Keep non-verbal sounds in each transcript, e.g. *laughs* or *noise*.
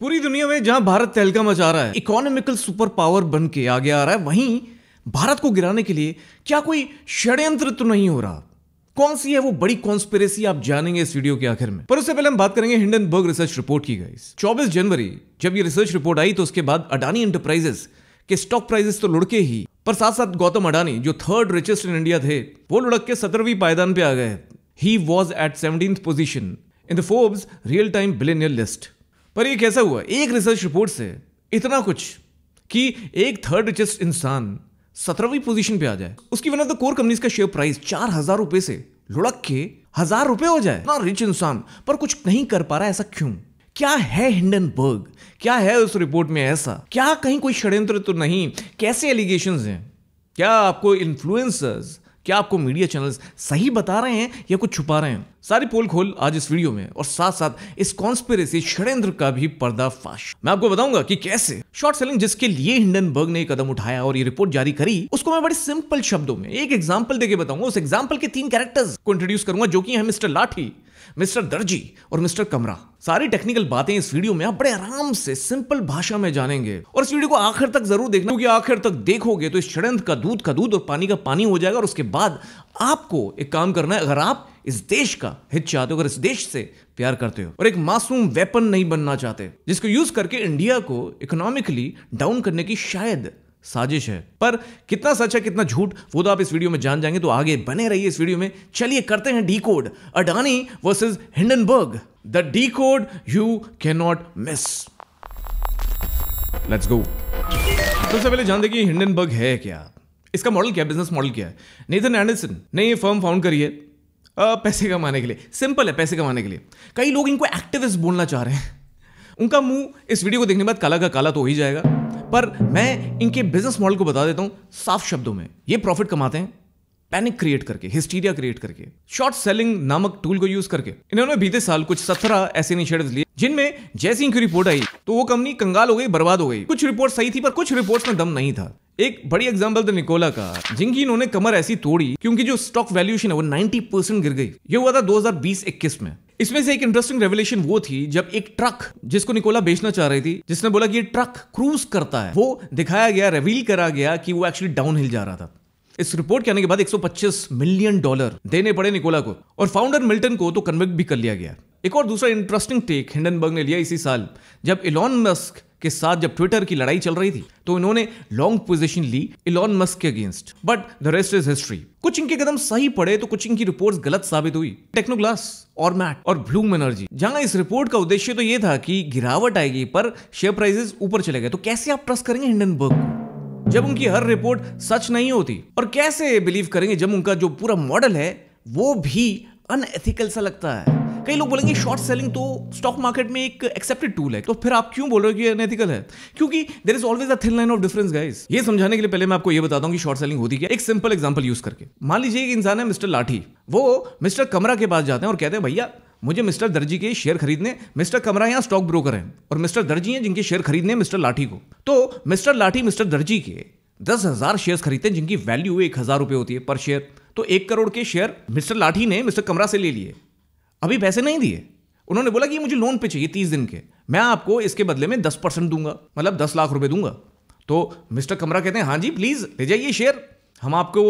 पूरी दुनिया में जहां भारत तहलका मचा रहा है इकोनॉमिकल सुपर पावर बन के आगे आ रहा है वहीं भारत को गिराने के लिए क्या कोई षड्यंत्र तो नहीं हो रहा कौन सी है वो बड़ी कॉन्स्पिरेसी आप जानेंगे इस वीडियो के आखिर में पर उससे पहले हम बात करेंगे हिंडनबर्ग रिसर्च रिपोर्ट की गई चौबीस जनवरी जब ये रिसर्च रिपोर्ट आई तो उसके बाद अडानी एंटरप्राइजेस के स्टॉक प्राइजेस तो लुढ़के ही पर साथ साथ गौतम अडानी जो थर्ड रिचेस्ट इन इंडिया थे वो लुढ़क के सत्रहवीं पायदान पे आ गए he was at seventeen position in the Forbes real time billionaire list पर ये कैसा हुआ एक रिसर्च रिपोर्ट से इतना कुछ कि एक थर्ड रिचेस्ट इंसान सत्रहवीं पोजीशन पे आ जाए उसकी one of the core companies का शेयर प्राइस चार हजार रुपए से लुढ़क के हजार रुपए हो जाए इतना रिच इंसान पर कुछ नहीं कर पा रहा ऐसा क्यों क्या है हिंडनबर्ग क्या है उस रिपोर्ट में ऐसा क्या कहीं कोई षड्यंत्र तो नहीं कैसे एलिगेशन हैं क्या आपको इन्फ्लुएंसर्स क्या आपको मीडिया चैनल्स सही बता रहे हैं या कुछ छुपा रहे हैं सारी पोल खोल आज इस वीडियो में और साथ साथ इस कॉन्स्पिरेसी षड्यंत्र का भी पर्दाफाश मैं आपको बताऊंगा कि कैसे शॉर्ट सेलिंग जिसके लिए हिंडनबर्ग ने कदम उठाया और ये रिपोर्ट जारी करी उसको मैं बड़े सिंपल शब्दों में एक एग्जाम्पल देके बताऊंगा उस एग्जाम्पल के तीन कैरेक्टर्स को इंट्रोड्यूस करूंगा जो कि है मिस्टर लाठी मिस्टर दर्जी और मिस्टर कमरा सारी टेक्निकल बातें इस वीडियो में आप बड़े आराम से सिंपल भाषा में जानेंगे और इस वीडियो को आखिर तक जरूर देखना क्योंकि आखिर तक देखोगे तो इस षड्यंत्र का दूध का दूध और पानी का पानी हो जाएगा और उसके बाद आपको एक काम करना है अगर आप इस देश का हित चाहते हो अगर इस देश से प्यार करते हो और एक मासूम वेपन नहीं बनना चाहते जिसको यूज करके इंडिया को इकोनॉमिकली डाउन करने की शायद साजिश है पर कितना सच है कितना झूठ वो तो आप इस वीडियो में जान जाएंगे तो आगे बने रहिए इस वीडियो में चलिए करते हैं decode Adani versus Hindenburg the decode you can not miss let's go सबसे पहले जान हिंडनबर्ग है क्या इसका मॉडल क्या बिजनेस मॉडल क्या है नेथन एंडरसन ने ये फर्म फाउंड करी है पैसे कमाने के लिए सिंपल है पैसे कमाने के लिए कई लोग इनको एक्टिविस्ट बोलना चाह रहे हैं उनका मुंह इस वीडियो को देखने के बाद काला का काला तो हो ही जाएगा पर मैं इनके बिजनेस मॉडल को बता देता हूँ साफ शब्दों में ये प्रॉफिट कमाते हैं पैनिक क्रिएट करके हिस्टीरिया क्रिएट करके शॉर्ट सेलिंग नामक टूल को यूज करके इन्होंने बीते साल कुछ सत्रह ऐसे इनिशियटिव लिए जिनमें जैसी इनकी रिपोर्ट आई तो वो कंपनी कंगाल हो गई बर्बाद हो गई कुछ रिपोर्ट सही थी पर कुछ रिपोर्ट में दम नहीं था एक बड़ी एग्जाम्पल था निकोला का जिनकी इन्होंने कमर ऐसी तोड़ी क्योंकि जो स्टॉक वैल्यूएशन है वो नाइनटी परसेंट गिर गई ये हुआ था दो हजार बीस इक्कीस में इसमें से एक इंटरेस्टिंग रेवलेशन वो थी जब एक ट्रक जिसको निकोला बेचना चाह रही थी जिसने बोला कि ये ट्रक क्रूज करता है वो दिखाया गया रिवील करा गया कि वो एक्चुअली डाउन हिल जा रहा था इस रिपोर्ट के आने के बाद 125 मिलियन डॉलर देने पड़े निकोला को और फाउंडर मिल्टन को तो कन्विक्ट भी कर लिया गया एक और दूसरा इंटरेस्टिंग टेक हिंडनबर्ग ने लिया इसी साल जब इलॉन मस्क के साथ जब ट्विटर की लड़ाई चल रही थी तो इन्होंने लॉन्ग पोजीशन ली इलॉन मस्क के against but the rest is history कुछ इनके कदम सही पड़े तो कुछ इनकी रिपोर्ट्स गलत साबित हुई टेक्नोग्लास और मैट और ब्लूम एनर्जी जहां इस रिपोर्ट का उद्देश्य तो यह था कि गिरावट आएगी पर शेयर प्राइजेस ऊपर चले गए तो कैसे आप ट्रस्ट करेंगे हिंडनबर्ग को जब उनकी हर रिपोर्ट सच नहीं होती और कैसे बिलीव करेंगे जब उनका जो पूरा मॉडल है वो भी अनएथिकल सा लगता है कई लोग बोलेंगे शॉर्ट सेलिंग तो स्टॉक मार्केट में एक एक्सेप्टेड टूल है तो फिर आप क्यों बोल रहे हो कि अनएथिकल है क्योंकि there is always a thin line of difference guys ये समझाने के लिए पहले मैं आपको ये बताता हूँ कि शॉर्ट सेलिंग होती क्या एक सिंपल एग्जाम्पल यूज करके मान लीजिए एक इंसान है मिस्टर लाठी वो मिस्टर कमरा के पास जाते हैं और कहते हैं भैया मुझे मिस्टर दर्जी के शेयर खरीदने मिस्टर कमरा यहाँ स्टॉक ब्रोकर हैं और मिस्टर दर्जी हैं जिनके शेयर खरीदने मिस्टर लाठी को तो मिस्टर लाठी मिस्टर दर्जी के दस हज़ार शेयर खरीदते हैं जिनकी वैल्यू एक हज़ार रुपये होती है पर शेयर तो एक करोड़ के शेयर मिस्टर लाठी ने मिस्टर कमरा से ले लिए अभी पैसे नहीं दिए उन्होंने बोला कि मुझे लोन पे चाहिए तीस दिन के मैं आपको इसके बदले में दस परसेंट दूंगा मतलब दस लाख रुपए दूंगा तो मिस्टर कमरा कहते हैं हाँ जी प्लीज़ ले जाइए शेयर हम आपको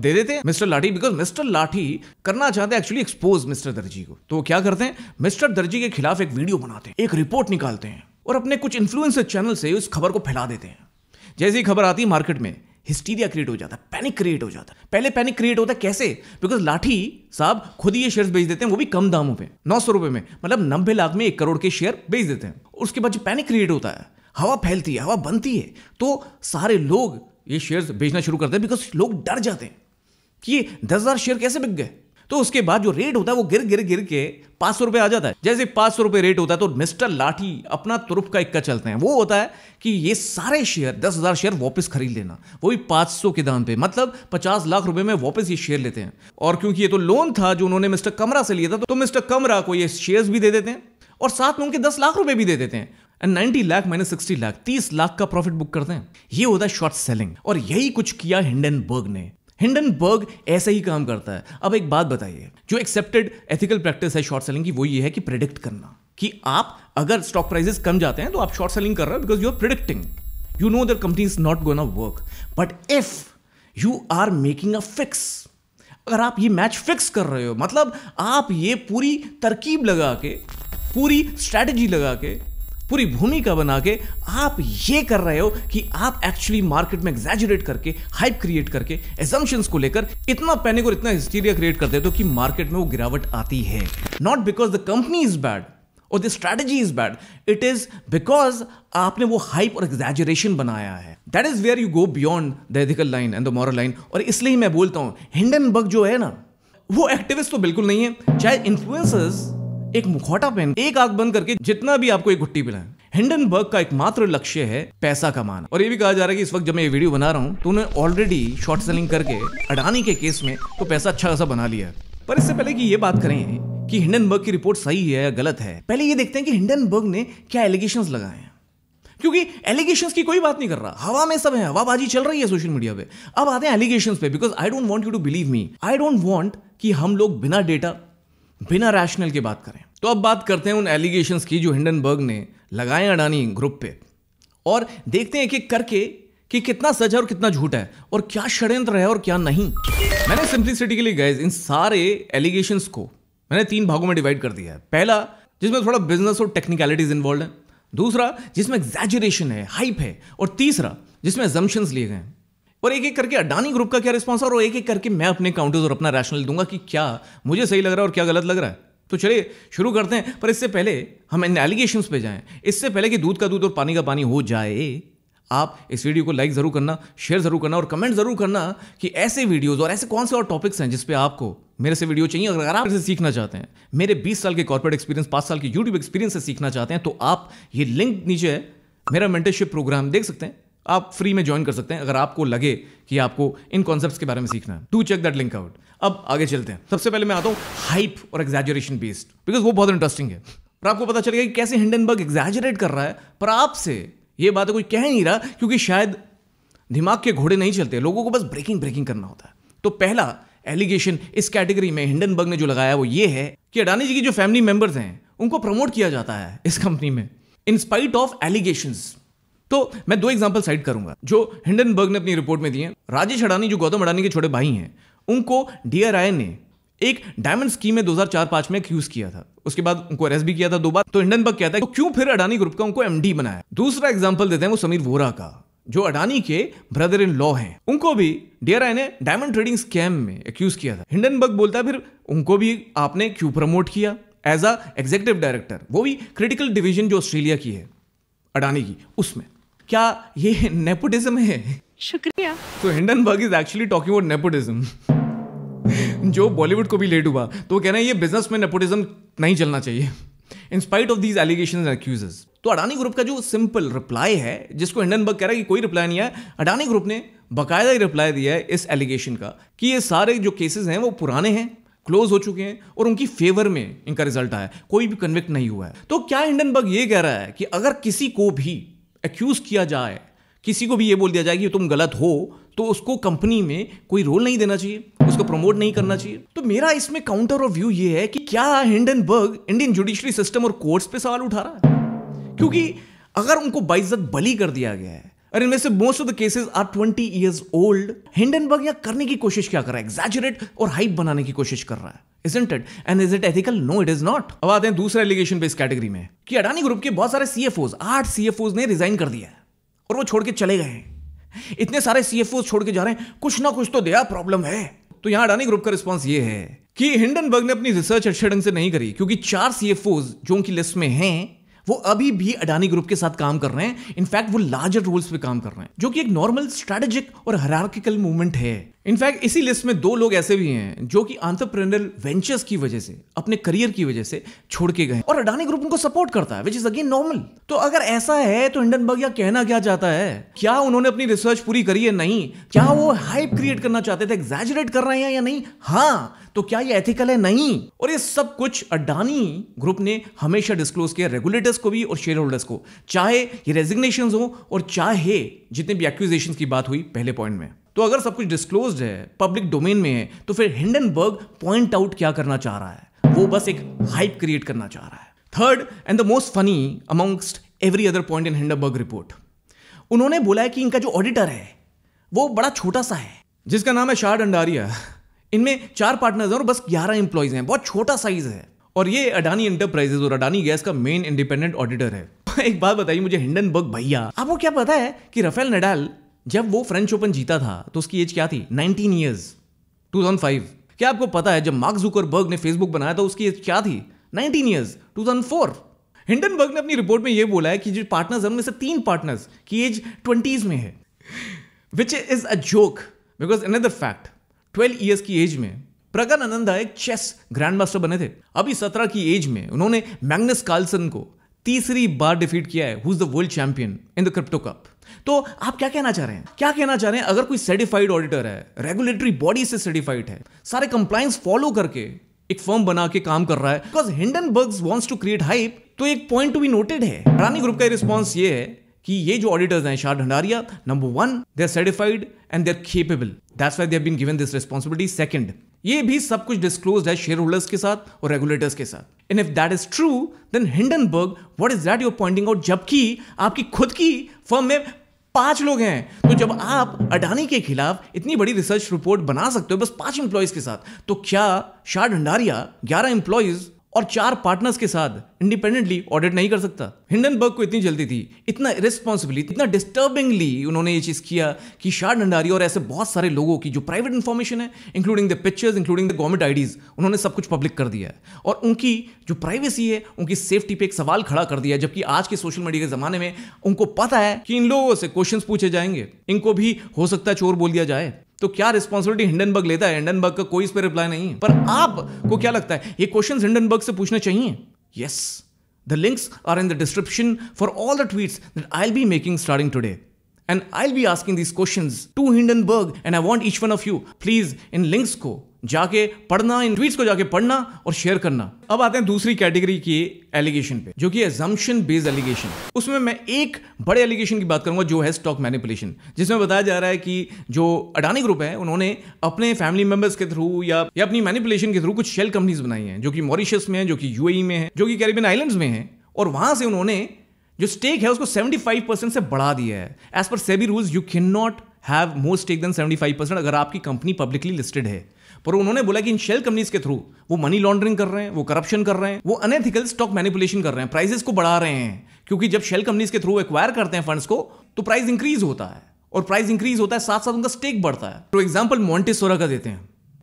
दे देते हैं मिस्टर लाठी बिकॉज मिस्टर लाठी करना चाहते हैं एक्चुअली एक्सपोज मिस्टर दर्जी को तो क्या करते हैं मिस्टर दर्जी के खिलाफ एक वीडियो बनाते हैं एक रिपोर्ट निकालते हैं और अपने कुछ इन्फ्लुएंसर चैनल से उस खबर को फैला देते हैं जैसी खबर आती है मार्केट में हिस्टीरिया क्रिएट हो जाता है पैनिक क्रिएट हो जाता है पहले पैनिक क्रिएट होता है कैसे बिकॉज लाठी साहब खुद ही ये शेयर बेच देते हैं वो भी कम दामों पे नौ सौ रुपए में मतलब नब्बे लाख में एक करोड़ के शेयर बेच देते हैं उसके बाद जो पैनिक क्रिएट होता है हवा फैलती है हवा बनती है तो सारे लोग ये शेयर्स बेचना शुरू करते हैं बिकॉज लोग डर जाते हैं कि ये दस हज़ार शेयर कैसे बिक गए तो उसके बाद जो रेट होता है वो गिर गिर गिर के पांच सौ रुपये आ जाता है जैसे पांच सौ रुपये रेट होता है तो मिस्टर लाठी अपना तुरुप का इक्का चलते हैं वो होता है कि ये सारे शेयर दस हज़ार शेयर वापस खरीद लेना वो भी पांच सौ के दाम पे मतलब पचास लाख रुपए में वापस ये शेयर लेते हैं और क्योंकि ये तो लोन था जो उन्होंने मिस्टर कमरा से लिया था तो मिस्टर कमरा को ये शेयर्स भी दे देते हैं और साथ में उनके दस लाख रुपए भी दे देते हैं एंड 90 लाख माइनस 60 लाख 30 लाख का प्रॉफिट बुक करते हैं ये होता है शॉर्ट सेलिंग और यही कुछ किया हिंडनबर्ग ने हिंडनबर्ग ऐसे ही काम करता है अब एक बात बताइए जो एक्सेप्टेड एथिकल प्रैक्टिस है शॉर्ट सेलिंग की वो ये है कि प्रिडिक्ट करना कि आप अगर स्टॉक प्राइसेस कम जाते हैं तो आप शॉर्ट सेलिंग कर रहे हो because you are predicting you know the company is not of work but if you are making a fix अगर आप ये मैच फिक्स कर रहे हो मतलब आप ये पूरी तरकीब लगा के पूरी स्ट्रैटेजी लगा के पूरी भूमिका बना के आप ये कर रहे हो कि आप एक्चुअली मार्केट में एग्जेजरेट करके हाइप क्रिएट करके एजम्पन्स को लेकर इतना पैनिक और इतना हिस्टीरिया क्रिएट कर देते हो कि मार्केट में वो गिरावट आती है not because the company is bad और the strategy is bad it is because आपने वो हाइप और एग्जैजरेशन बनाया है that is where you go beyond the ethical line and the moral line और इसलिए मैं बोलता हूँ हिंडनबर्ग जो है ना वो एक्टिविस्ट तो बिल्कुल नहीं है चाहे इन्फ्लुएंसर्स एक मुखौटा पहन एक आग बंद करके जितना भी आपको एक घुट्टी पिलाए हिंडनबर्ग का एकमात्र लक्ष्य है पैसा कमाना और ये भी कहा जा रहा है कि इस वक्त जब मैं ये वीडियो बना रहा हूँ तो उन्हें ऑलरेडी शॉर्ट सेलिंग करके अडानी के केस में तो पैसा अच्छा खासा बना लिया पर इससे पहले कि ये बात करें कि हिंडनबर्ग की रिपोर्ट सही है या गलत है पहले ये देखते हैं कि हिंडनबर्ग ने क्या एलिगेशन लगाए हैं क्योंकि एलिगेशन की कोई बात नहीं कर रहा हवा में सब है हवाबाजी चल रही है सोशल मीडिया पे अब आते हैं एलिगेशन पे because I don't want you to believe me I don't want कि हम लोग बिना डेटा बिना रैशनल के बात करें तो अब बात करते हैं उन एलिगेशंस की जो हिंडनबर्ग ने लगाए अडानी ग्रुप पे और देखते हैं एक एक करके कि कितना सच है और कितना झूठ है और क्या षड्यंत्र है और क्या नहीं मैंने सिंप्लिसिटी के लिए गए इन सारे एलिगेशंस को मैंने तीन भागों में डिवाइड कर दिया है पहला जिसमें थोड़ा बिजनेस और टेक्निकलिटीज इन्वॉल्व है दूसरा जिसमें एग्जैजरेशन है हाइप है और तीसरा जिसमें जम्पन्स लिए गए हैं और एक एक करके अडानी ग्रुप का क्या रिस्पॉन्स और एक एक करके मैं अपने काउंटर्स और अपना रैशनल दूंगा कि क्या मुझे सही लग रहा है और क्या गलत लग रहा है तो चलिए शुरू करते हैं पर इससे पहले हम इन एलिगेशन पे जाएं इससे पहले कि दूध का दूध और पानी का पानी हो जाए आप इस वीडियो को लाइक ज़रूर करना शेयर ज़रूर करना और कमेंट ज़रूर करना कि ऐसे वीडियोज़ और ऐसे कौन से और टॉपिक्स हैं जिसपे आपको मेरे से वीडियो चाहिए अगर आप से सीखना चाहते हैं मेरे 20 साल के कॉर्पोरेट एक्सपीरियंस पांच साल के यूट्यूब एक्सपीरियंस से सीखना चाहते हैं तो आप ये लिंक नीचे है मेरा मेंटरशिप प्रोग्राम देख सकते हैं आप फ्री में ज्वाइन कर सकते हैं अगर आपको लगे कि आपको इन कॉन्सेप्ट के बारे में सीखना है to check that link out अब आगे चलते हैं सबसे पहले मैं आता हूँ हाइप और एग्जेजरेशन बेस्ड बिकॉज वो बहुत इंटरेस्टिंग है पर आपको पता चलेगा कि कैसे हिंडनबर्ग एग्जेजरेट कर रहा है पर आपसे ये बात कोई कह नहीं रहा क्योंकि शायद दिमाग के घोड़े नहीं चलते लोगों को बस ब्रेकिंग ब्रेकिंग करना होता है तो पहला एलिगेशन इस कैटेगरी में हिंडनबर्ग ने जो लगाया वो ये है कि अडानी जी की जो फैमिली मेंबर्स हैं उनको प्रमोट किया जाता है इस कंपनी में स्पाइट ऑफ एलिगेशंस तो मैं दो एग्जाम्पल साइड करूंगा जो हिंडनबर्ग ने अपनी रिपोर्ट में दिए राजेश अडानी जो गौतम अडानी के छोटे भाई हैं उनको डीआरआई ने एक डायमंड स्कीम में 2004-5 में एक्यूज किया था उसके बाद उनको अरेस्ट भी किया था दो बार तो हिंडनबर्ग कहता है तो क्यों फिर अडानी ग्रुप का उनको एमडी बनाया दूसरा एग्जाम्पल देते हैं वो समीर वोरा का जो अडानी के ब्रदर इन लॉ हैं उनको भी डीआरआई ने डायमंड ट्रेडिंग स्कैम में एक्यूज किया था हिंडनबर्ग बोलता है फिर उनको भी आपने क्यों प्रमोट किया एज अ एग्जीक्यूटिव डायरेक्टर वो भी क्रिटिकल डिवीजन जो ऑस्ट्रेलिया की है अडानी की उसमें क्या ये नेपोटिज्म है शुक्रिया तो Hindenburg is actually talking about nepotism जो बॉलीवुड को भी लेट हुआ तो वो कह रहे हैं ये बिजनेस में नेपोटिज्म नहीं चलना चाहिए in spite of these allegation and तो अडानी ग्रुप का जो सिंपल रिप्लाई है जिसको हिंडनबर्ग कह रहा है कि कोई रिप्लाई नहीं है अडानी ग्रुप ने बाकायदा ही रिप्लाई दिया है इस एलिगेशन का कि ये सारे जो केसेस हैं वो पुराने हैं क्लोज हो चुके हैं और उनकी फेवर में इनका रिजल्ट आया कोई भी कन्विक्ट नहीं हुआ है तो क्या हिंडनबर्ग ये कह रहा है कि अगर किसी को भी एक्यूज़ किया जाए किसी को भी ये बोल दिया जाए कि तुम गलत हो तो उसको कंपनी में कोई रोल नहीं देना चाहिए उसको प्रमोट नहीं करना चाहिए तो मेरा इसमें काउंटर ऑफ व्यू ये है कि क्या हिंडनबर्ग इंडियन जुडिशरी सिस्टम और कोर्ट्स पे सवाल उठा रहा है क्योंकि अगर उनको बाइज्जत बली कर दिया गया है और इनमें से most of the cases are twenty years old Hindenburg यह करने की कोशिश क्या कर रहा है एग्जैजरेट और हाइप बनाने की कोशिश कर रहा है isn't it? And is it ethical? No, it is not. अब आते हैं दूसरे एलिगेशन पे इस कैटेगरी में कि अडानी ग्रुप के बहुत सारे सी एफ ओज आठ सी एफ ओज ने रिजाइन कर दिया है और वो छोड़ के चले गए हैं इतने सारे सी एफ ओज छोड़ के जा रहे हैं कुछ ना कुछ तो दिया प्रॉब्लम है तो यहाँ अडानी ग्रुप का रिस्पॉन्स ये है कि हिंडनबर्ग ने अपनी रिसर्च अच्छे ढंग से नहीं करी क्योंकि चार सी एफ ओज जो उनकी लिस्ट में हैं वो अभी भी अडानी ग्रुप के साथ काम कर रहे हैं इनफैक्ट वो लार्जर रोल्स पे काम कर रहे हैं जो कि एक नॉर्मल स्ट्रेटेजिक और हरारकिकल मूवमेंट है इनफैक्ट इसी लिस्ट में दो लोग ऐसे भी हैं जो कि आंतरप्रेनर वेंचर्स की वजह से अपने करियर की वजह से छोड़ के गए और अडानी ग्रुप उनको सपोर्ट करता है विच इज अगेन नॉर्मल तो अगर ऐसा है तो बग या कहना क्या चाहता है क्या उन्होंने अपनी रिसर्च पूरी करी है नहीं क्या वो हाइप क्रिएट करना चाहते थे एग्जेजरेट कर रहे हैं या नहीं हाँ तो क्या ये एथिकल है नहीं और ये सब कुछ अडानी ग्रुप ने हमेशा डिस्क्लोज किया रेगुलेटर्स को भी और शेयर होल्डर्स को चाहे ये रेजिग्नेशन हो और चाहे जितने भी एक्विजेशन की बात हुई पहले पॉइंट में तो अगर सब कुछ डिस्क्लोज है पब्लिक डोमेन में है तो फिर हिंडनबर्ग पॉइंट आउट क्या करना चाह रहा है वो बस एक हाइप क्रिएट करना चाह रहा है third and the most funny amongst every other point in Hindenburg report उन्होंने बोला है कि इनका जो ऑडिटर है वो बड़ा छोटा सा है जिसका नाम है शार अंडारिया इनमें चार पार्टनर्स हैं और बस ग्यारह इंप्लॉयज हैं बहुत छोटा साइज है और ये अडानी इंटरप्राइजेज और अडानी गैस का मेन इंडिपेंडेंट ऑडिटर है *laughs* एक बात बताइए मुझे हिंडनबर्ग भैया आपको क्या पता है कि रफेल नडाल जब वो फ्रेंच ओपन जीता था तो उसकी एज क्या थी नाइनटीन ईयर्स टू क्या आपको पता है जब मार्क जुकरबर्ग ने फेसबुक बनाया था तो उसकी एज क्या थी नाइनटीन ईयर्स 2004 हिंडनबर्ग ने अपनी रिपोर्ट में यह बोला है कि जो पार्टनर्स हैं उनमें से तीन पार्टनर्स की एज ट्वेंटीज में है which is a joke because another fact twelve years की एज में प्रगन आनंदा एक चेस ग्रैंड मास्टर बने थे अभी सत्रह की एज में उन्होंने मैग्नस कार्लसन को तीसरी बार डिफीट किया है who is the world champion in the crypto cup तो आप क्या कहना चाह रहे हैं क्या कहना चाह रहे हैं अगर कोई सर्टिफाइड ऑडिटर है रेगुलेटरी बॉडी से सर्टिफाइड है सारे कंप्लाइंस फॉलो करके एक फर्म बना के काम कर रहा है because Hindenburg wants to create hype तो एक पॉइंट टू बी नोटेड है रानी ग्रुप का रिस्पॉन्स ये है कि ये जो ऑडिटर्स हैं Shah Dhandharia number one they are certified and they are capable that's why they been given this responsibility second ये भी सब कुछ डिस्क्लोज है शेयर होल्डर्स के साथ और रेगुलेटर्स के साथ and if that is true then Hindenburg what is that you're pointing out जबकि आपकी खुद की फर्म में पांच लोग हैं तो जब आप अडानी के खिलाफ इतनी बड़ी रिसर्च रिपोर्ट बना सकते हो बस पांच इंप्लॉयज के साथ तो क्या शाह ढंडारिया ग्यारह इंप्लॉयज और चार पार्टनर्स के साथ इंडिपेंडेंटली ऑडिट नहीं कर सकता हिंडनबर्ग को इतनी जल्दी थी इतना रिस्पॉन्सिबिली इतना डिस्टर्बिंगली उन्होंने ये चीज़ किया कि शार नंडारी और ऐसे बहुत सारे लोगों की जो प्राइवेट इंफॉर्मेशन है including the pictures including the government IDs उन्होंने सब कुछ पब्लिक कर दिया है और उनकी जो प्राइवेसी है उनकी सेफ्टी पे एक सवाल खड़ा कर दिया जबकि आज के सोशल मीडिया के ज़माने में उनको पता है कि इन लोगों से क्वेश्चन पूछे जाएंगे इनको भी हो सकता है चोर बोल दिया जाए तो क्या रिस्पॉन्सिबिलिटी हिंडनबर्ग लेता है हिंडनबर्ग का कोई इस पर रिप्लाई नहीं है पर आपको क्या लगता है ये क्वेश्चन हिंडनबर्ग से पूछने चाहिए yes the links are in the description for all the tweets that I be making starting today and I be asking this question to Hindenburg and I want each one of you please इन links को जाके पढ़ना इन tweets को जाके पढ़ना और share करना अब आते हैं दूसरी कैटेगरी की एलिगेशन पे जो कि एजम्पन बेस्ड एलिगेशन उसमें मैं एक बड़े एलिगेशन की बात करूंगा जो है स्टॉक मैनिपुलेशन जिसमें बताया जा रहा है कि जो अडानी ग्रुप है उन्होंने अपने फैमिली मेंबर्स के थ्रू या, या अपनी मैनिपुलेशन के थ्रू कुछ शेल कंपनीज बनाई हैं जो कि मॉरिशस में है जो कि यूएई e में है जो कि कैरिबियन आइलैंड में है और वहां से उन्होंने जो स्टेक है उसको सेवेंटी परसेंट से बढ़ा दिया है as per SEBI rules you can not have मोस्ट टेक देन फाइव परसेंट अगर आपकी कंपनी पब्लिकली लिस्टेड है पर उन्होंने बोला कि इन शेल कंपनीज के थ्रू वो मनी लॉन्ड्रिंग कर रहे हैं वो करप्शन कर रहे हैं वो अनएथिकल स्टॉक मैनिपुलेशन कर रहे हैं प्राइसेस को बढ़ा रहे हैं क्योंकि जब शेल कंपनीज के थ्रू एक्वायर करते हैं फंड्स को तो प्राइस इंक्रीज होता है और प्राइस इंक्रीज होता है साथ साथ उनका स्टेक बढ़ता है तो एग्जाम्पल मॉन्टेसोरा का देते हैं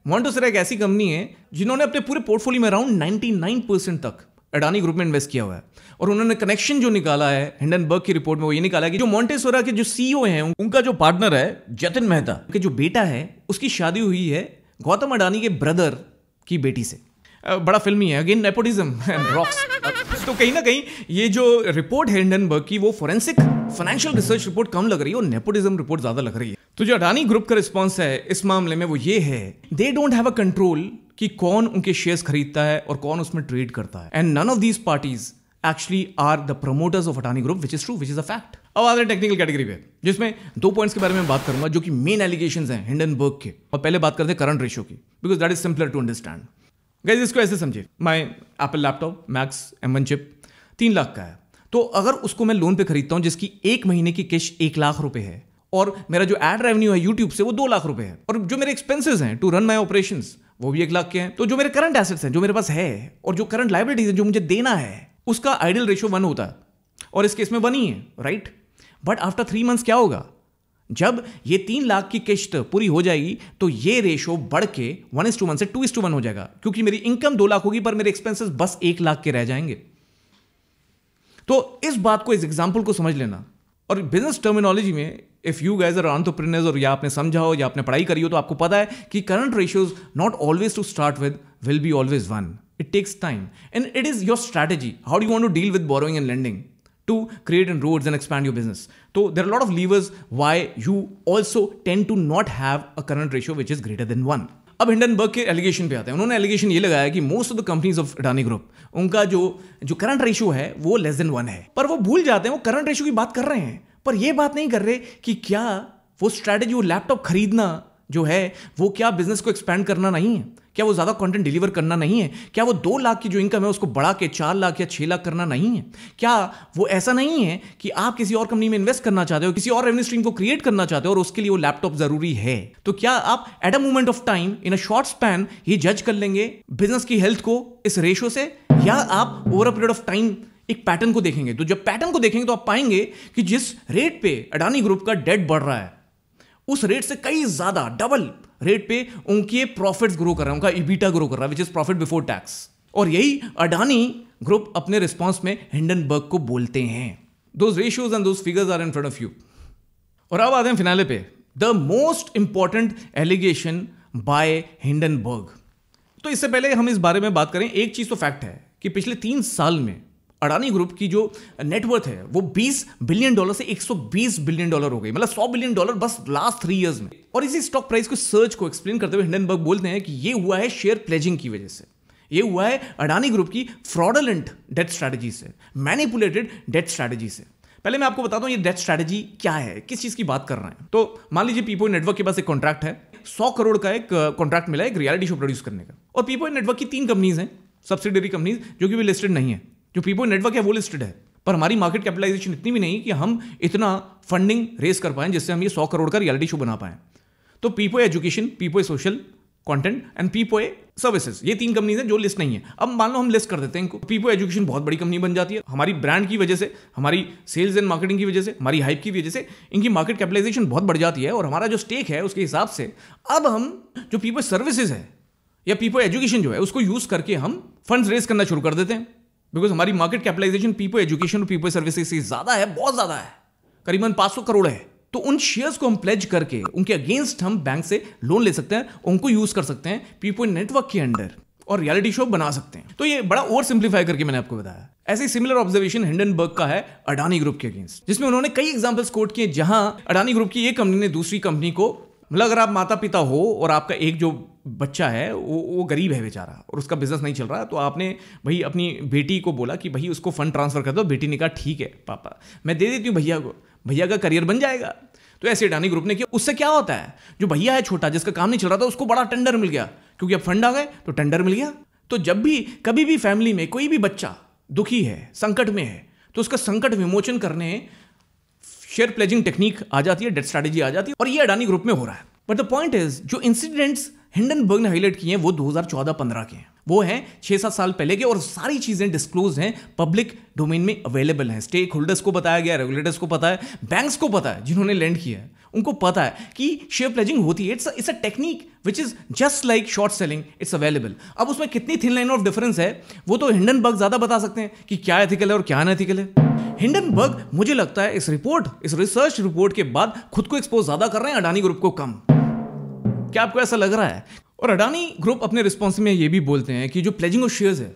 मॉन्टेसोरा एक ऐसी कंपनी है जिन्होंने अपने पूरे पोर्टफोलियो में अराउंड नाइन परसेंट तक अडानी ग्रुप में इन्वेस्ट किया हुआ है और उन्होंने कनेक्शन जो निकाला है हिंडनबर्ग की रिपोर्ट में वो ये निकाला कि जो मोन्टेसोरा के जो सीईओ e हैं उनका जो पार्टनर है जतिन मेहता के जो बेटा है उसकी शादी हुई है गौतम अडानी के ब्रदर की बेटी से बड़ा फिल्मी है अगेन नेपोटिज्म *laughs* तो कहीं ना कहीं ये जो रिपोर्ट है हिंडनबर्ग की वो फोरेंसिक फाइनेंशियल रिसर्च रिपोर्ट कम लग रही है और नेपोटिज्म रिपोर्ट ज्यादा लग रही है तो जो अडानी ग्रुप का रिस्पॉन्स है इस मामले में वो ये है they don't have a control कि कौन उनके शेयर्स खरीदता है और कौन उसमें ट्रेड करता है and none of these parties actually are the promoters of Adani group which is true which is a fact अब आते हैं टेक्निकल कैटेगरी पे जिसमें दो पॉइंट्स के बारे में बात करूंगा जो कि मेन एलिगेशन हैं हिंडनबर्ग के और पहले बात करते हैं करंट रेशियो की because that is simpler to understand guys इसको ऐसे समझिए my Apple laptop Max M chip तीन लाख का है तो अगर उसको मैं लोन पे खरीदता हूं जिसकी एक महीने की किश्त एक लाख रुपए है और मेरा जो एड रेवेन्यू है यूट्यूब से वो दो लाख रुपए है और जो मेरे एक्सपेंसेस हैं टू रन माई ऑपरेशन वो भी एक लाख के हैं तो जो मेरे करंट एसेट्स हैं जो मेरे पास है और जो करंट लाइबिलिटीज है जो मुझे देना है उसका आइडियल रेशियो वन होता है और इस केस में वन ही है right but after three months क्या होगा जब ये तीन लाख की किश्त पूरी हो जाएगी तो ये रेशो बढ़ के वन इस टू वन से टू इस टू वन हो जाएगा क्योंकि मेरी इनकम दो लाख होगी पर मेरे एक्सपेंसेस बस एक लाख के रह जाएंगे तो इस बात को इस एग्जाम्पल को समझ लेना और बिजनेस टर्मिनोलॉजी में if you guys are entrepreneurs और या आपने समझा हो या आपने पढ़ाई करी हो तो आपको पता है कि current ratios not always to start with will be always one it takes time and it is your strategy how do want to deal with borrowing and lending to create and roads and expand your business तो there are lot of levers why you also tend to not have a current ratio which is greater than one अब Hindenburg के allegation पे आते हैं उन्होंने allegation ये लगाया कि most of the companies of Adani group उनका जो जो करंट रेशियो है वो लेस देन वन है पर वो भूल जाते हैं वो करंट रेशियो की बात कर रहे हैं पर ये बात नहीं कर रहे कि क्या वो स्ट्रैटेजी वो लैपटॉप खरीदना जो है वो क्या बिजनेस को एक्सपैंड करना नहीं है क्या वो ज़्यादा कंटेंट डिलीवर करना नहीं है क्या वो दो लाख की जो इनकम है उसको बढ़ा के चार लाख या छह लाख करना नहीं है क्या वो ऐसा नहीं है कि आप किसी और कंपनी में इन्वेस्ट करना चाहते हो किसी और रेवेन्यू स्ट्रीम को क्रिएट करना चाहते हो और उसके लिए वो लैपटॉप जरूरी है तो क्या आप at a moment of time in a short span ही जज कर लेंगे बिजनेस की हेल्थ को इस रेशो से या आप over a period of time एक पैटर्न को देखेंगे तो जब पैटर्न को देखेंगे तो आप पाएंगे कि जिस रेट पे अडानी ग्रुप का डेट बढ़ रहा है उस रेट से कई ज्यादा डबल रेट पे उनके प्रॉफिट्स ग्रो कर रहे हैं उनका इबीटा ग्रो कर रहा है which is profit before tax और यही अडानी ग्रुप अपने रिस्पॉन्स में हिंडनबर्ग को बोलते हैं those ratios and those figures are in front of you और अब आते हैं फिनाले पे the most important allegation by Hindenburg तो इससे पहले हम इस बारे में बात करें एक चीज तो फैक्ट है कि पिछले तीन साल में अडानी ग्रुप की जो नेटवर्थ है वो 20 बिलियन डॉलर से 120 बिलियन डॉलर हो गई मतलब 100 बिलियन डॉलर बस लास्ट थ्री ईयर्स में और इसी स्टॉक प्राइस को सर्च को एक्सप्लेन करते हुए हिंडनबर्ग बोलते हैं कि ये हुआ है शेयर प्लेजिंग की वजह से ये हुआ है अडानी ग्रुप की फ्रॉडलेंट डेथ स्ट्रैटेजी से मैनिपुलेटेड डेथ स्ट्रैटेजी से पहले मैं आपको बताता हूं ये डेथ स्ट्रैटेजी क्या है किस चीज़ की बात कर रहे हैं तो मान लीजिए पीपो नेटवर्क के पास एक कॉन्ट्रैक्ट है सौ करोड़ का एक कॉन्ट्रैक्ट मिला है एक रियलिटी शो प्रोड्यूस करने का और पीपो नेटवर्क की तीन कंपनीज हैं सब्सिडरी कंपनीज जो कि भी लिस्टेड नहीं है जो पीपो नेटवर्क है वो लिस्टेड है पर हमारी मार्केट कैपिटलाइजेशन इतनी भी नहीं कि हम इतना फंडिंग रेस कर पाएं जिससे हम ये सौ करोड़ का रियलिटी शो बना पाएं तो People education People social content and People services ये तीन कंपनीज हैं जो लिस्ट नहीं है अब मान लो हम लिस्ट कर देते हैं इनको पीपो एजुकेशन बहुत बड़ी कंपनी बन जाती है हमारी ब्रांड की वजह से हमारी सेल्स एंड मार्केटिंग की वजह से हमारी हाइप की वजह से इनकी मार्केट कैपिटलाइजेशन बहुत बढ़ जाती है और हमारा जो स्टेक है उसके हिसाब से अब हम जो पीपो सर्विसेज है या पीपो एजुकेशन जो है उसको यूज करके हम फंड्स रेज करना शुरू कर देते हैं बिकॉज हमारी मार्केट कैपिटलाइजेशन पीपल एजुकेशन और पीपल सर्विसेज से ज़्यादा है बहुत ज़्यादा है करीबन 500 करोड़ है तो उन शेयर्स को हम प्लेज करके उनके अगेंस्ट हम बैंक से लोन ले सकते हैं उनको यूज़ कर सकते हैं पीपो नेटवर्क के अंडर और रियलिटी शो बना सकते हैं तो ये बड़ा ओवर सिंप्लीफाई करके मैंने आपको बताया ऐसे सिमिलर ऑब्जर्वेशन हिंडनबर्ग का है अडानी ग्रुप के अगेंस्ट जिसमें उन्होंने कई एग्जाम्पल्स कोट किए जहां अडानी ग्रुप की एक कंपनी ने दूसरी कंपनी को मतलब अगर आप माता पिता हो और आपका एक जो बच्चा है वो वो गरीब है बेचारा और उसका बिजनेस नहीं चल रहा तो आपने भाई अपनी बेटी को बोला कि भाई उसको फंड ट्रांसफ़र कर दो बेटी ने कहा ठीक है पापा मैं दे देती हूँ भैया को भैया का करियर बन जाएगा तो ऐसे अडानी ग्रुप ने किया उससे क्या होता है जो भैया है छोटा जिसका काम नहीं चल रहा था उसको बड़ा टेंडर मिल गया क्योंकि अब फंड आ गए तो टेंडर मिल गया तो जब भी कभी भी फैमिली में कोई भी बच्चा दुखी है संकट में है तो उसका संकट विमोचन करने शेयर प्लेजिंग टेक्निक आ जाती है डेट स्ट्रैटेजी आ जाती है और ये अडानी ग्रुप में हो रहा है बट द पॉइंट इज जो इंसिडेंट्स हिंडनबर्ग ने हाईलाइट किए हैं वो 2014-15 के हैं वो हैं छः सात साल पहले के और सारी चीज़ें डिस्क्लोज हैं पब्लिक डोमेन में अवेलेबल हैं स्टेक होल्डर्स को बताया गया रेगुलेटर्स को पता है बैंक्स को पता है जिन्होंने लैंड किया है उनको पता है कि शेयर प्लेजिंग होती है it's it's a technique which is just like short selling it's available अब उसमें कितनी थिन लाइन ऑफ डिफरेंस है वो तो हिंडनबर्ग ज़्यादा बता सकते हैं कि क्या एथिकल है और क्या अनएथिकल है हिंडनबर्ग मुझे लगता है इस रिपोर्ट इस रिसर्च रिपोर्ट के बाद खुद को एक्सपोज ज़्यादा कर रहे हैं अडानी ग्रुप को कम क्या आपको ऐसा लग रहा है और अडानी ग्रुप अपने रिस्पॉन्स में ये भी बोलते हैं कि जो प्लेजिंग ऑफ शेयर्स है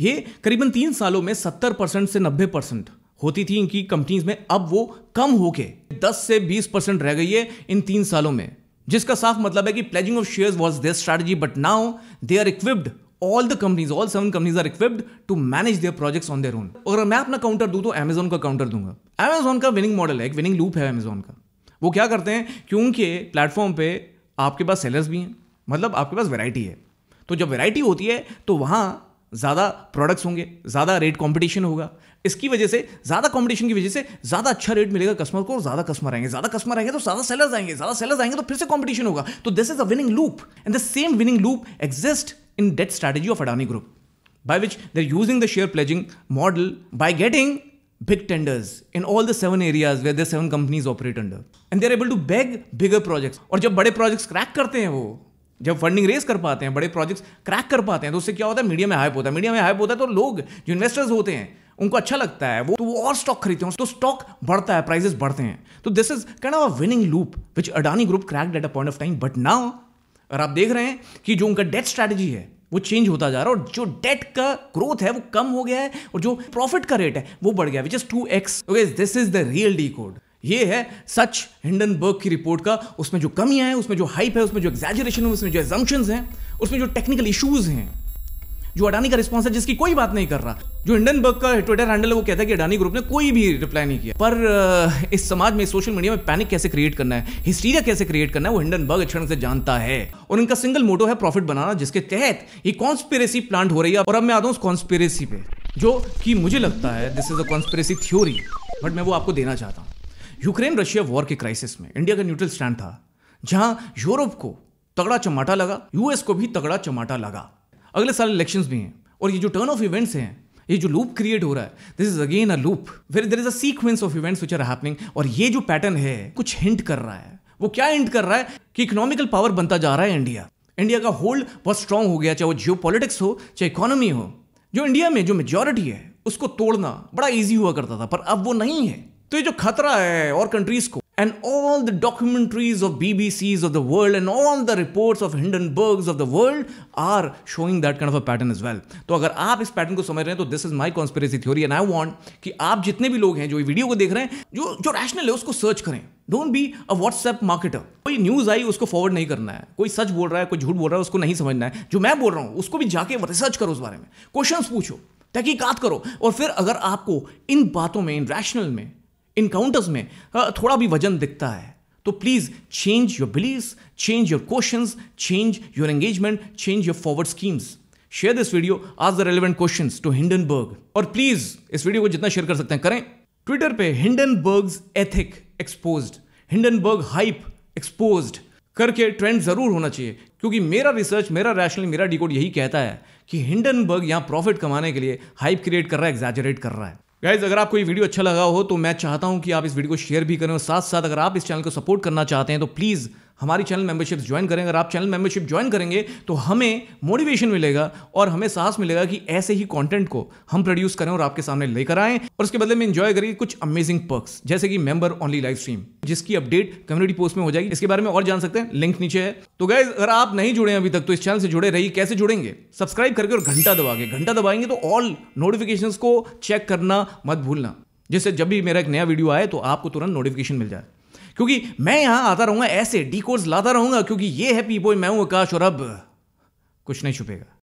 ये करीबन तीन सालों में सत्तर परसेंट से नब्बे परसेंट होती थी इनकी कंपनीज में अब वो कम होके 10 से 20 परसेंट रह गई है इन तीन सालों में जिसका साफ मतलब है कि pledging of shares was their strategy but now they are equipped all the companies all seven companies are equipped to manage their projects on their own अगर मैं अपना काउंटर दूँ तो अमेजोन का काउंटर दूंगा अमेजोन का विनिंग मॉडल है एक विनिंग लूप है अमेजोन का वो क्या करते हैं क्योंकि प्लेटफॉर्म पे आपके पास सेलर्स भी हैं मतलब आपके पास वेराइटी है तो जब वेराइटी होती है तो वहाँ ज़्यादा प्रोडक्ट्स होंगे ज़्यादा रेट कंपटीशन होगा इसकी वजह से ज़्यादा कंपटीशन की वजह से ज़्यादा अच्छा रेट मिलेगा कस्टमर को और ज़्यादा कस्टमर आएंगे ज़्यादा कस्टमर आएंगे तो ज़्यादा सेलर्स आएंगे ज़्यादा सेलर्स आएंगे तो फिर से कंपटीशन होगा तो this is a winning loop and the same winning loop exist in debt strategy of Adani group by which they're the share pledging model by getting big tenders in all the seven areas areas where their seven companies operate under. And they're able to bag bigger projects और जब बड़े projects crack करते हैं वो जब funding raise कर पाते हैं बड़े प्रोजेक्ट्स क्रैक कर पाते हैं तो उससे क्या होता है मीडिया में हाइप होता है मीडिया में हाइप होता है तो लोग जो इन्वेस्टर्स होते हैं उनको अच्छा लगता है वो तो वो और स्टॉक खरीदते हैं तो स्टॉक बढ़ता है प्राइजेस बढ़ते हैं तो this is kind of a winning loop which Adani group crack at a point of time but now और आप देख रहे हैं कि जो उनका डेट स्ट्रैटेजी है वो चेंज होता जा रहा है और जो डेट का ग्रोथ है वो कम हो गया है और जो प्रॉफिट का रेट है वो बढ़ गया which is two X this is the real decode ये है सच हिंडनबर्ग की रिपोर्ट का उसमें जो कमियां हैं उसमें जो हाइप है उसमें जो एग्जेजरेशन है उसमें जो एजम्पन्स हैं उसमें जो टेक्निकल इशूज हैं जो अडानी का रिस्पॉन्स है जिसकी कोई बात नहीं कर रहा जो हिंडनबर्ग का ट्विटर हैंडल है वो कहता है कि अडानी ग्रुप ने कोई भी रिप्लाई नहीं किया पर इस समाज में सोशल मीडिया में पैनिक कैसे क्रिएट करना है हिस्टीरिया कैसे क्रिएट करना है वो हिंडनबर्ग अच्छे से जानता है और इनका सिंगल मोटो है प्रॉफिट बनाना जिसके तहत ये कॉन्स्पिरेसी प्लांट हो रही है और अब मैं आता हूँ उस कॉन्स्पिरेसी पे जो कि मुझे लगता है this is a conspiracy theory but मैं वो आपको देना चाहता हूँ यूक्रेन रशिया वॉर के क्राइसिस में इंडिया का न्यूट्रल स्टैंड था जहां यूरोप को तगड़ा चमाटा लगा यूएस को भी तगड़ा चमाटा लगा अगले साल इलेक्शन भी हैं और ये जो टर्न ऑफ इवेंट्स हैं ये जो लूप क्रिएट हो रहा है this is again a loop where there is a sequence of events which are happening और ये जो पैटर्न है कुछ हिंट कर रहा है वो क्या हिंट कर रहा है कि इकोनॉमिकल पावर बनता जा रहा है इंडिया इंडिया का होल्ड बहुत स्ट्रांग हो गया चाहे वो जियो हो चाहे इकोनॉमी हो जो इंडिया में जो मेजोरिटी है उसको तोड़ना बड़ा ईजी हुआ करता था पर अब वो नहीं है तो ये जो खतरा है और कंट्रीज को and all the documentaries of BBC of the world and all the reports of Hindenburg of the world are showing that kind of a pattern is well तो अगर आप इस पैटर्न को समझ रहे हैं तो this is my conspiracy theory and I want कि आप जितने भी लोग हैं जो वीडियो को देख रहे हैं जो जो रैशनल है उसको सर्च करें don't be a WhatsApp marketer कोई न्यूज आई उसको फॉरवर्ड नहीं करना है कोई सच बोल रहा है कोई झूठ बोल रहा है उसको नहीं समझना है जो मैं बोल रहा हूँ उसको भी जाके रिसर्च करो उस बारे में क्वेश्चन पूछो तहकीकात करो और फिर अगर आपको इन बातों में इन रैशनल में इनकाउंटर्स में हाँ, थोड़ा भी वजन दिखता है तो please change your believe change your question change your engagement change your forward schemes share this video ask the relevant question to Hindenburg और प्लीज़ इस वीडियो को जितना शेयर कर सकते हैं करें ट्विटर पे Hindenburg ethic expose Hindenburg hype expose करके ट्रेंड जरूर होना चाहिए क्योंकि मेरा रिसर्च मेरा रैशनल मेरा डिकोड यही कहता है कि हिंडनबर्ग यहां प्रॉफिट कमाने के लिए हाइप क्रिएट कर रहा है एग्जैजरेट कर रहा है गाइज अगर आपको ये वीडियो अच्छा लगा हो तो मैं चाहता हूँ कि आप इस वीडियो को शेयर भी करें और साथ साथ अगर आप इस चैनल को सपोर्ट करना चाहते हैं तो प्लीज़ हमारी चैनल मेंबरशिप ज्वाइन करें अगर आप चैनल मेंबरशिप ज्वाइन करेंगे तो हमें मोटिवेशन मिलेगा और हमें साहस मिलेगा कि ऐसे ही कॉन्टेंट को हम प्रोड्यूस करें और आपके सामने लेकर आएँ और उसके बदले में इन्जॉय करिए कुछ अमेजिंग पर्क्स जैसे कि मेंबर ओनली लाइव स्ट्रीम जिसकी अपडेट कम्युनिटी पोस्ट में हो जाएगी इसके बारे में और जान सकते हैं लिंक नीचे है तो गए अगर आप नहीं जुड़े अभी तक तो इस चैनल से जुड़े रहिए कैसे जुड़ेंगे सब्सक्राइब करके और घंटा दबागे घंटा दबाएंगे तो ऑल नोटिफिकेशन को चेक करना मत भूलना जिससे जब भी मेरा एक नया वीडियो आए तो आपको तुरंत नोटिफिकेशन मिल जाए क्योंकि मैं यहां आता रहूंगा ऐसे डी कोर्स लाता रहूंगा क्योंकि ये है पी बॉय मैं हूं आकाश और अब कुछ नहीं छुपेगा